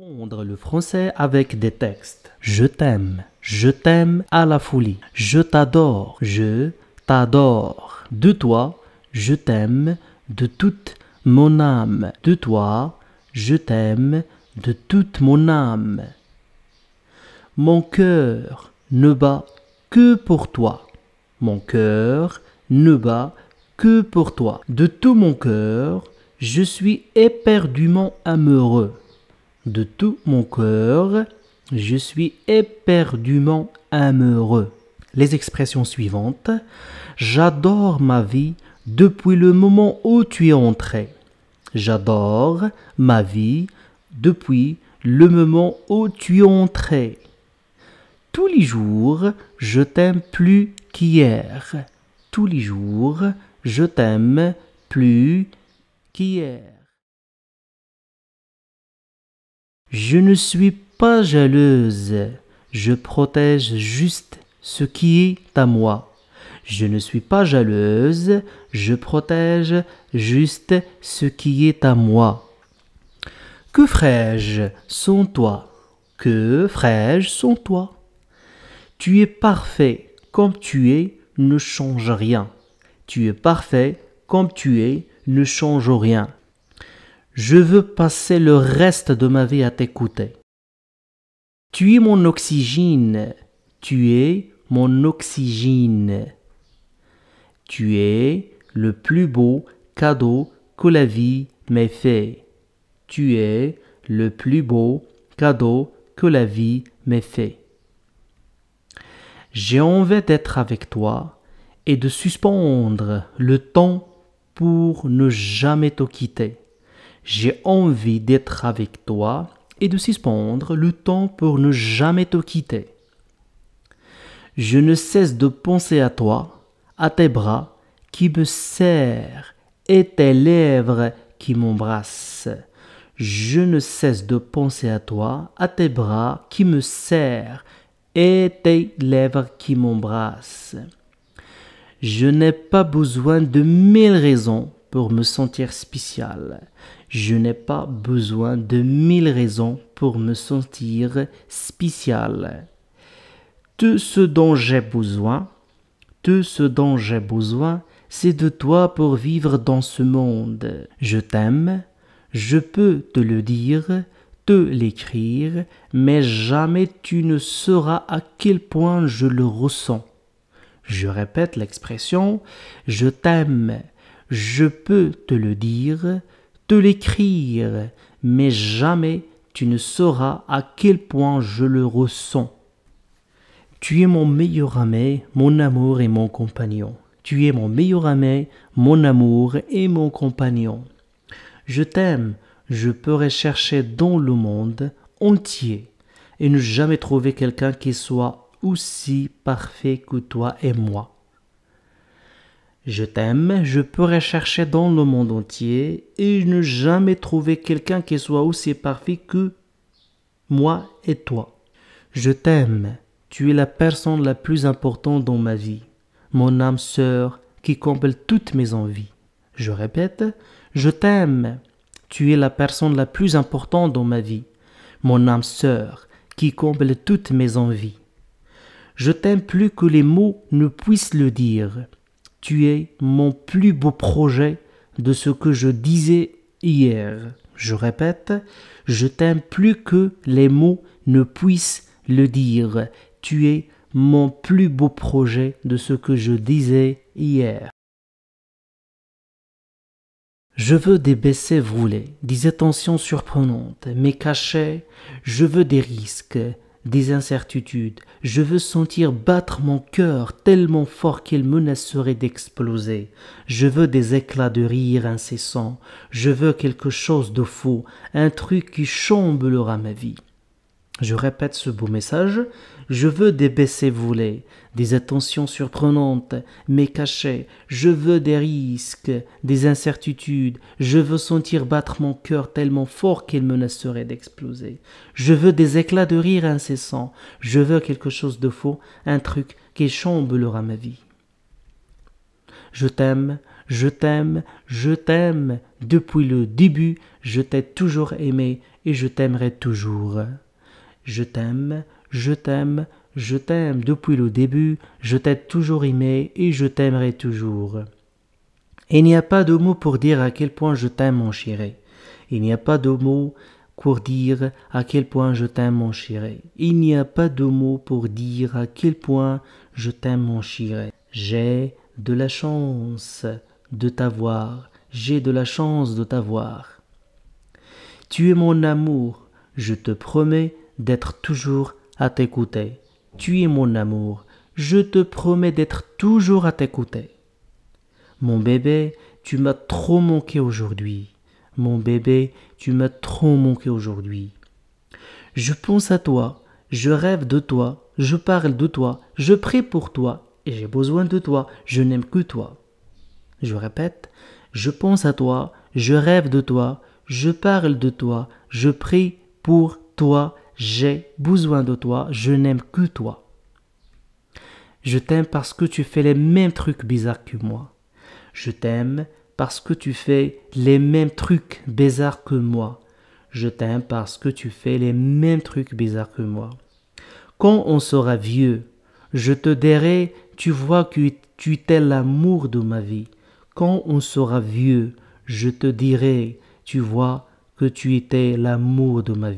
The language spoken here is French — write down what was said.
le français avec des textes. Je t'aime, je t'aime à la folie. Je t'adore, je t'adore. De toi, je t'aime de toute mon âme. De toi, je t'aime de toute mon âme. Mon cœur ne bat que pour toi. Mon cœur ne bat que pour toi. De tout mon cœur, je suis éperdument amoureux de tout mon cœur, je suis éperdument amoureux. Les expressions suivantes. J'adore ma vie depuis le moment où tu es entré. J'adore ma vie depuis le moment où tu es entré. Tous les jours, je t'aime plus qu'hier. Tous les jours, je t'aime plus qu'hier. Je ne suis pas jalouse, je protège juste ce qui est à moi. Je ne suis pas jalouse, je protège juste ce qui est à moi. Que ferais-je sans toi Que ferais-je sans toi Tu es parfait comme tu es, ne change rien. Tu es parfait comme tu es, ne change rien. Je veux passer le reste de ma vie à t'écouter. Tu es mon oxygène. Tu es mon oxygène. Tu es le plus beau cadeau que la vie m'ait fait. Tu es le plus beau cadeau que la vie m'ait fait. J'ai envie d'être avec toi et de suspendre le temps pour ne jamais te quitter. J'ai envie d'être avec toi et de suspendre le temps pour ne jamais te quitter. Je ne cesse de penser à toi, à tes bras qui me serrent et tes lèvres qui m'embrassent. Je ne cesse de penser à toi, à tes bras qui me serrent et tes lèvres qui m'embrassent. Je n'ai pas besoin de mille raisons pour me sentir spécial. Je n'ai pas besoin de mille raisons pour me sentir spécial. Tout ce dont j'ai besoin, tout ce dont j'ai besoin, c'est de toi pour vivre dans ce monde. Je t'aime, je peux te le dire, te l'écrire, mais jamais tu ne sauras à quel point je le ressens. Je répète l'expression je t'aime, je peux te le dire, te l'écrire, mais jamais tu ne sauras à quel point je le ressens. Tu es mon meilleur ami, mon amour et mon compagnon. Tu es mon meilleur ami, mon amour et mon compagnon. Je t'aime, je pourrais chercher dans le monde entier et ne jamais trouver quelqu'un qui soit aussi parfait que toi et moi. Je t'aime, je pourrais chercher dans le monde entier et ne jamais trouver quelqu'un qui soit aussi parfait que moi et toi. Je t'aime, tu es la personne la plus importante dans ma vie, mon âme sœur qui comble toutes mes envies. Je répète, je t'aime, tu es la personne la plus importante dans ma vie, mon âme sœur qui comble toutes mes envies. Je t'aime plus que les mots ne puissent le dire. Tu es mon plus beau projet de ce que je disais hier. Je répète, je t'aime plus que les mots ne puissent le dire. Tu es mon plus beau projet de ce que je disais hier. Je veux des baissés roulés, des attentions surprenantes, mes cachets, Je veux des risques, des incertitudes. Je veux sentir battre mon cœur tellement fort qu'il menacerait d'exploser. Je veux des éclats de rire incessants. Je veux quelque chose de faux, un truc qui chamblera ma vie. Je répète ce beau message. Je veux des baisers volés, des attentions surprenantes, mais cachets. Je veux des risques, des incertitudes. Je veux sentir battre mon cœur tellement fort qu'il menacerait d'exploser. Je veux des éclats de rire incessants. Je veux quelque chose de faux, un truc qui chamboulera ma vie. Je t'aime, je t'aime, je t'aime. Depuis le début, je t'ai toujours aimé et je t'aimerai toujours. Je t'aime, je t'aime, je t'aime depuis le début, je t'ai toujours aimé et je t'aimerai toujours. Il n'y a pas de mots pour dire à quel point je t'aime mon chéri. Il n'y a pas de mots pour dire à quel point je t'aime mon chéri. Il n'y a pas de mots pour dire à quel point je t'aime mon chéri. J'ai de la chance de t'avoir. J'ai de la chance de t'avoir. Tu es mon amour. Je te promets d'être toujours à côtés Tu es mon amour, je te promets d'être toujours à côtés Mon bébé, tu m'as trop manqué aujourd'hui. Mon bébé, tu m'as trop manqué aujourd'hui. Je pense à toi, je rêve de toi, je parle de toi, je prie pour toi, et j'ai besoin de toi, je n'aime que toi. Je répète, je pense à toi, je rêve de toi, je parle de toi, je prie pour toi, j'ai besoin de toi, je n'aime que toi. Je t'aime parce que tu fais les mêmes trucs bizarres que moi. Je t'aime parce que tu fais les mêmes trucs bizarres que moi. Je t'aime parce que tu fais les mêmes trucs bizarres que moi. Quand on sera vieux, je te dirai, tu vois que tu étais l'amour de ma vie. Quand on sera vieux, je te dirai, tu vois que tu étais l'amour de ma vie.